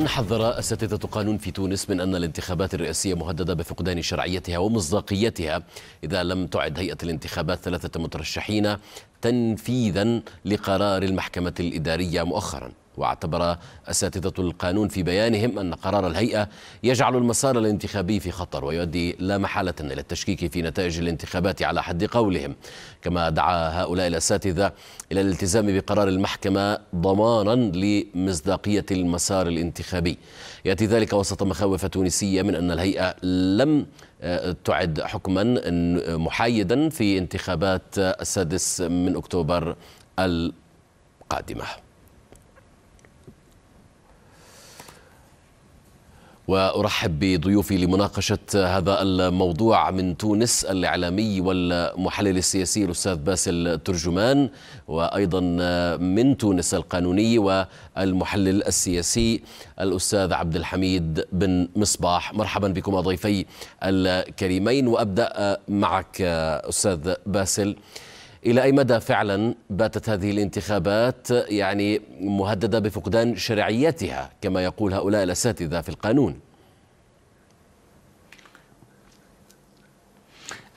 حذر أساتذة قانون في تونس من أن الانتخابات الرئاسية مهددة بفقدان شرعيتها ومصداقيتها إذا لم تعد هيئة الانتخابات ثلاثة مترشحين تنفيذا لقرار المحكمة الإدارية مؤخرا واعتبر أساتذة القانون في بيانهم أن قرار الهيئة يجعل المسار الانتخابي في خطر ويؤدي لا محالة إلى التشكيك في نتائج الانتخابات على حد قولهم كما دعا هؤلاء الأساتذة إلى الالتزام بقرار المحكمة ضمانا لمصداقية المسار الانتخابي يأتي ذلك وسط مخاوف تونسية من أن الهيئة لم آه، تعد حكما آه، محايدا في انتخابات السادس من أكتوبر القادمه وارحب بضيوفي لمناقشه هذا الموضوع من تونس الاعلامي والمحلل السياسي الاستاذ باسل ترجمان وايضا من تونس القانوني والمحلل السياسي الاستاذ عبد الحميد بن مصباح مرحبا بكم ضيفي الكريمين وابدا معك استاذ باسل إلى أي مدى فعلا باتت هذه الانتخابات يعني مهددة بفقدان شرعيتها كما يقول هؤلاء الأساتذة في القانون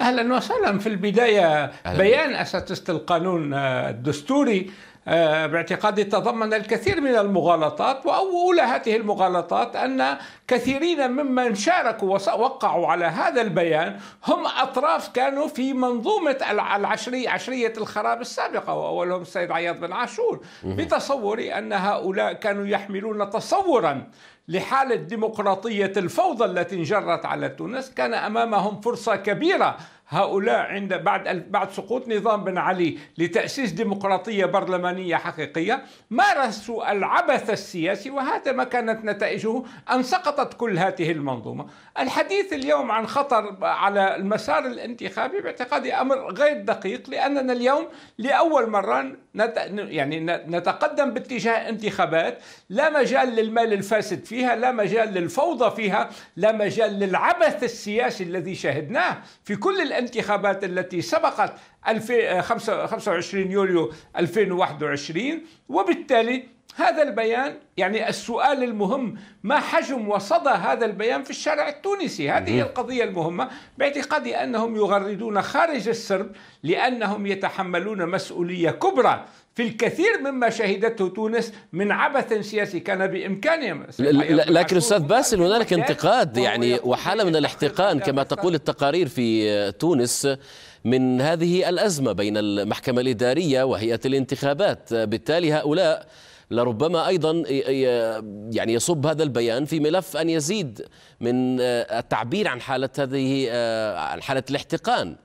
اهلا وسهلا في البدايه أهلاً. بيان اساتذه القانون الدستوري آه، باعتقادي تضمن الكثير من المغالطات وأولى هذه المغالطات أن كثيرين ممن شاركوا ووقعوا على هذا البيان هم أطراف كانوا في منظومة العشرية عشرية الخراب السابقة وأولهم السيد عياض بن عاشور بتصوري أن هؤلاء كانوا يحملون تصورا لحالة ديمقراطية الفوضى التي انجرت على تونس كان أمامهم فرصة كبيرة هؤلاء عند بعد بعد سقوط نظام بن علي لتأسيس ديمقراطية برلمانية حقيقية مارسوا العبث السياسي وهذا ما كانت نتائجه أن سقطت كل هذه المنظومة الحديث اليوم عن خطر على المسار الانتخابي باعتقادي أمر غير دقيق لأننا اليوم لأول مرة نت... يعني نتقدم باتجاه انتخابات لا مجال للمال الفاسد فيها لا مجال للفوضى فيها لا مجال للعبث السياسي الذي شهدناه في كل الانتخابات التي سبقت 25 يوليو 2021 وبالتالي هذا البيان يعني السؤال المهم ما حجم وصدى هذا البيان في الشارع التونسي هذه هي القضية المهمة باعتقادي أنهم يغردون خارج السرب لأنهم يتحملون مسؤولية كبرى في الكثير مما شهدته تونس من عبث سياسي كان بامكانهم لكن استاذ باسل هنالك انتقاد يعني وحاله من الاحتقان كما تقول التقارير في تونس من هذه الازمه بين المحكمه الاداريه وهيئه الانتخابات بالتالي هؤلاء لربما ايضا يعني يصب هذا البيان في ملف ان يزيد من التعبير عن حاله هذه آه، عن حاله الاحتقان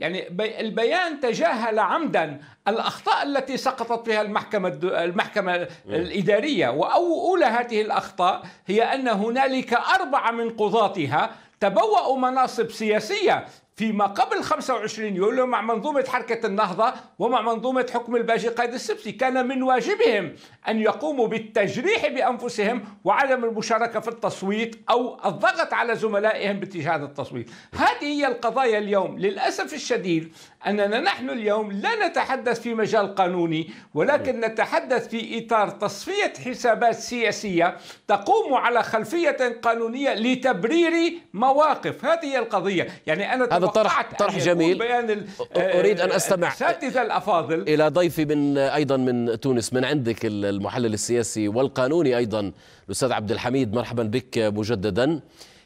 يعني البيان تجاهل عمدا الاخطاء التي سقطت فيها المحكمه المحكمه الاداريه واولى هذه الاخطاء هي ان هنالك اربعه من قضاتها تبوأوا مناصب سياسية فيما قبل 25 يوليو مع منظومة حركة النهضة ومع منظومة حكم الباجي قائد السبسي كان من واجبهم أن يقوموا بالتجريح بأنفسهم وعدم المشاركة في التصويت أو الضغط على زملائهم باتجاه هذا التصويت هذه هي القضايا اليوم للأسف الشديد أننا نحن اليوم لا نتحدث في مجال قانوني ولكن نتحدث في إطار تصفية حسابات سياسية تقوم على خلفية قانونية لتبرير مواقف هذه هي القضية يعني أنا هذا طرح طرح جميل بيان اريد ان آه، استمع الافاضل الى ضيفي من ايضا من تونس من عندك المحلل السياسي والقانوني ايضا الاستاذ عبد الحميد مرحبا بك مجددا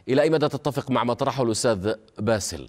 الى اي مدى تتفق مع ما طرحه الاستاذ باسل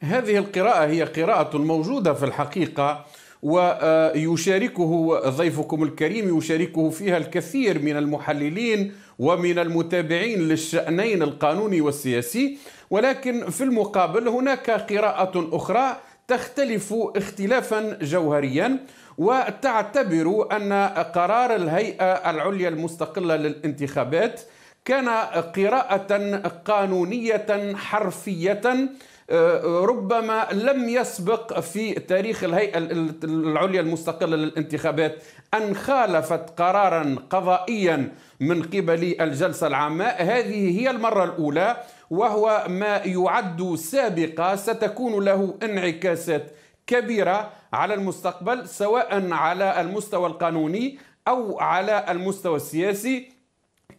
هذه القراءة هي قراءة موجودة في الحقيقة ويشاركه آه، ضيفكم الكريم يشاركه فيها الكثير من المحللين ومن المتابعين للشأنين القانوني والسياسي ولكن في المقابل هناك قراءة أخرى تختلف اختلافا جوهريا وتعتبر أن قرار الهيئة العليا المستقلة للانتخابات كان قراءة قانونية حرفية آه، ربما لم يسبق في تاريخ الهيئة العليا المستقلة للانتخابات أن خالفت قرارا قضائيا من قبل الجلسة العامة هذه هي المرة الأولى وهو ما يعد سابقة ستكون له انعكاسات كبيرة على المستقبل سواء على المستوى القانوني أو على المستوى السياسي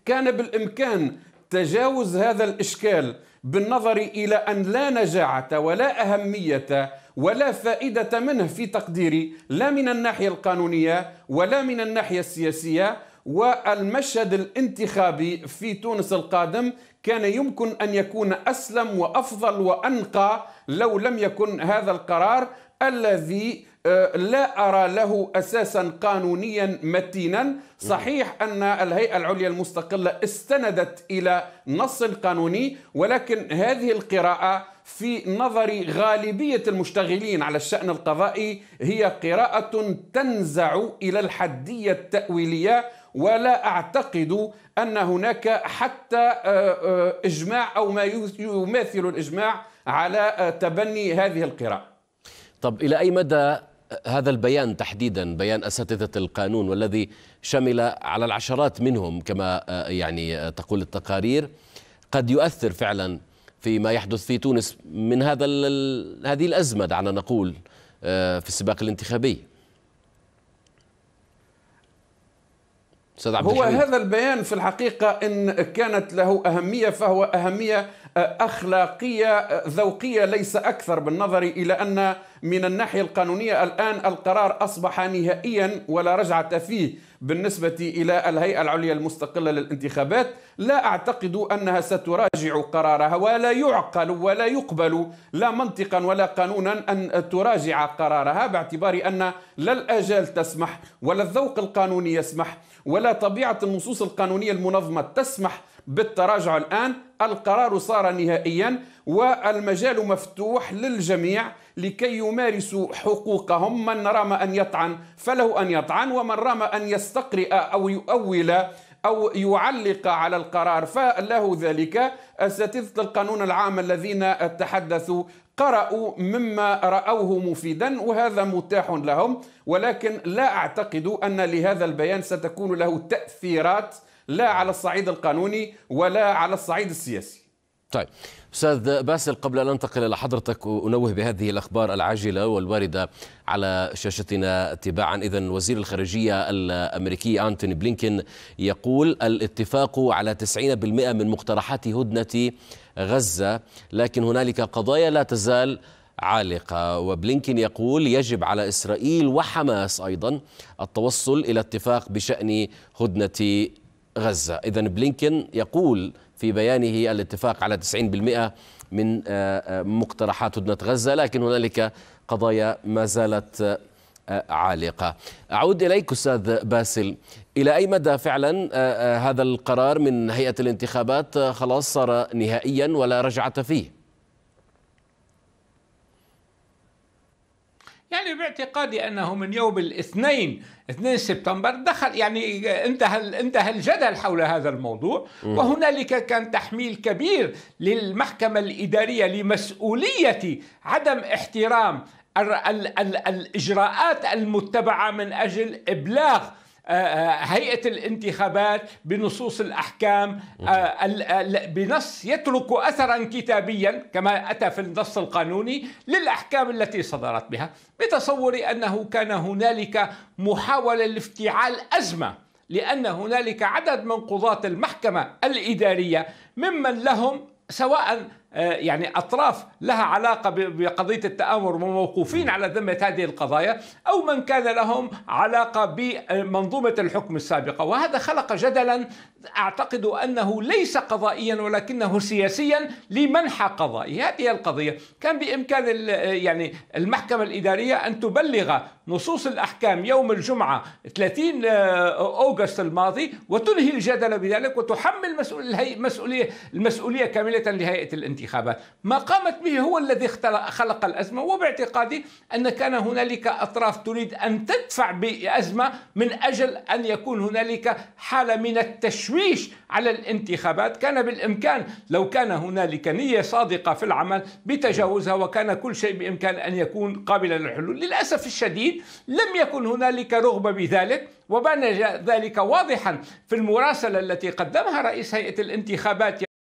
كان بالإمكان تجاوز هذا الإشكال بالنظر إلى أن لا نجاعة ولا أهمية ولا فائدة منه في تقديري لا من الناحية القانونية ولا من الناحية السياسية والمشهد الانتخابي في تونس القادم كان يمكن أن يكون أسلم وأفضل وأنقى لو لم يكن هذا القرار الذي أه، لا أرى له أساسا قانونيا متينا صحيح أن الهيئة العليا المستقلة استندت إلى نص قانوني ولكن هذه القراءة في نظر غالبية المشتغلين على الشأن القضائي هي قراءة تنزع إلى الحدية التأويلية ولا أعتقد أن هناك حتى أه، أه، إجماع أو ما يماثل الإجماع على تبني هذه القراءة طب إلى أي مدى هذا البيان تحديدا بيان اساتذه القانون والذي شمل على العشرات منهم كما آه، يعني آه، تقول التقارير قد يؤثر فعلا فيما يحدث في تونس من هذا هذه الازمه دعنا نقول آه، في السباق الانتخابي استاذ عبد هو هذا البيان في الحقيقة إن كانت له أهمية فهو أهمية آه، أخلاقية آه، ذوقية ليس أكثر بالنظر إلى أن من الناحية القانونية الآن القرار أصبح نهائيا ولا رجعة فيه بالنسبة إلى الهيئة العليا المستقلة للانتخابات لا أعتقد أنها ستراجع قرارها ولا يعقل ولا يقبل لا منطقا ولا قانونا أن تراجع قرارها باعتبار أن لا الآجال تسمح ولا الذوق القانوني يسمح ولا طبيعة النصوص القانونية المنظمة تسمح بالتراجع الآن القرار صار نهائيا والمجال مفتوح للجميع لكي يمارسوا حقوقهم من رام أن يطعن فله أن يطعن ومن رام أن يستقرئ أو يؤول أو يعلق على القرار فله ذلك أساتذة القانون العام الذين تحدثوا قرأوا مما رأوه مفيدا وهذا متاح لهم ولكن لا أعتقد أن لهذا البيان ستكون له تأثيرات لا على الصعيد القانوني ولا على الصعيد السياسي طيب استاذ باسل قبل ان انتقل الى حضرتك انوه بهذه الاخبار العاجله والوارده على شاشتنا تباعا اذا وزير الخارجيه الامريكي انتوني بلينكن يقول الاتفاق على 90% من مقترحات هدنه غزه لكن هنالك قضايا لا تزال عالقة وبلينكين يقول يجب على إسرائيل وحماس أيضا التوصل إلى اتفاق بشأن هدنة غزة إذا بلينكن يقول في بيانه الاتفاق على 90% من آه، آه، مقترحات هدنة غزة لكن هنالك قضايا ما زالت آه، عالقة أعود إليك أستاذ باسل إلى أي مدى فعلا هذا القرار من هيئة الانتخابات خلاص صار نهائيا ولا رجعة فيه؟ يعني باعتقادي انه من يوم الاثنين 2 سبتمبر دخل يعني آه، انتهى انتهى الجدل حول هذا الموضوع وهنالك كان تحميل كبير للمحكمه الاداريه لمسؤوليه عدم احترام الاجراءات المتبعه من اجل ابلاغ آه، آه، هيئه الانتخابات بنصوص الاحكام آه، بنص يترك اثرا كتابيا كما اتى في النص القانوني للاحكام التي صدرت بها بتصوري انه كان هنالك محاوله لافتعال ازمه لان هنالك عدد من قضاه المحكمه الاداريه ممن لهم سواء آه، يعني أطراف لها علاقة بقضية التآمر وموقوفين على ذمة هذه القضايا أو من كان لهم علاقة بمنظومة الحكم السابقة وهذا خلق جدلا أعتقد أنه ليس قضائيا ولكنه سياسيا لمنحى قضائي هذه القضية كان بإمكان يعني المحكمة الإدارية أن تبلغ نصوص الأحكام يوم الجمعة 30 آه، أوغست الماضي وتنهي الجدل بذلك وتحمل مسؤولية المسؤولية كاملة لهيئة الانتخابات ما قامت به هو الذي خلق الأزمة وباعتقادي أن كان هنالك أطراف تريد أن تدفع بأزمة من أجل أن يكون هنالك حالة من التشويش على الانتخابات كان بالإمكان لو كان هنالك نية صادقة في العمل بتجاوزها وكان كل شيء بإمكان أن يكون قابلا للحلول للأسف الشديد لم يكن هنالك رغبة بذلك وبان ذلك واضحا في المراسلة التي قدمها رئيس هيئة الانتخابات